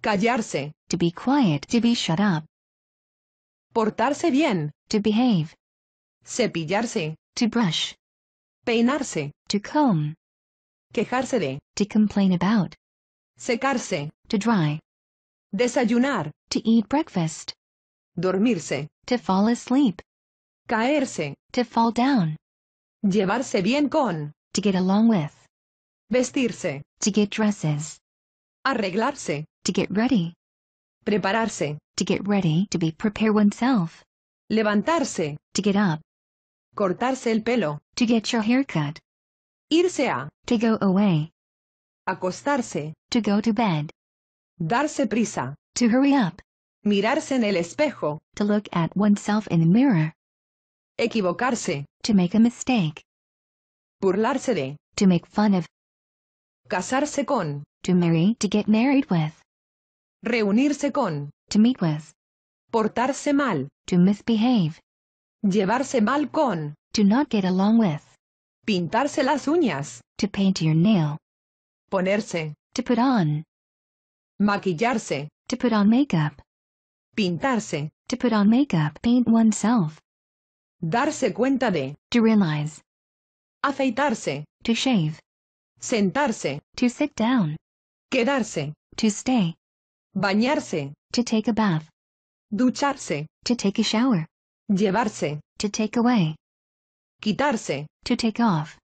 Callarse. To be quiet. To be shut up. Portarse bien. To behave. Cepillarse. To brush. Peinarse. To comb. Quejarse de. To complain about. Secarse. To dry. Desayunar. To eat breakfast. Dormirse. To fall asleep. Caerse. To fall down. Llevarse bien con. To get along with. Vestirse. To get dresses. Arreglarse. To get ready. Prepararse. To get ready. To be prepare oneself. Levantarse. To get up. Cortarse el pelo. To get your hair cut. Irse a. To go away. Acostarse. To go to bed. Darse prisa. To hurry up. Mirarse en el espejo. To look at oneself in the mirror. Equivocarse. To make a mistake. Burlarse de. To make fun of. Casarse con. To marry. To get married with. reunirse con, to meet with, portarse mal, to misbehave, llevarse mal con, to not get along with, pintarse las uñas, to paint your nail, ponerse, to put on, maquillarse, to put on makeup, pintarse, to put on makeup, paint oneself, darse cuenta de, to realize, afeitarse, to shave, sentarse, to sit down, quedarse, to stay, Bañarse. To take a bath. Ducharse. To take a shower. Llevarse. To take away. Quitarse. To take off.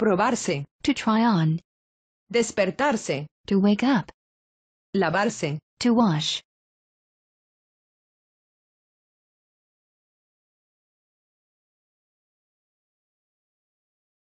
Probarse. To try on. Despertarse. To wake up. Lavarse. To wash.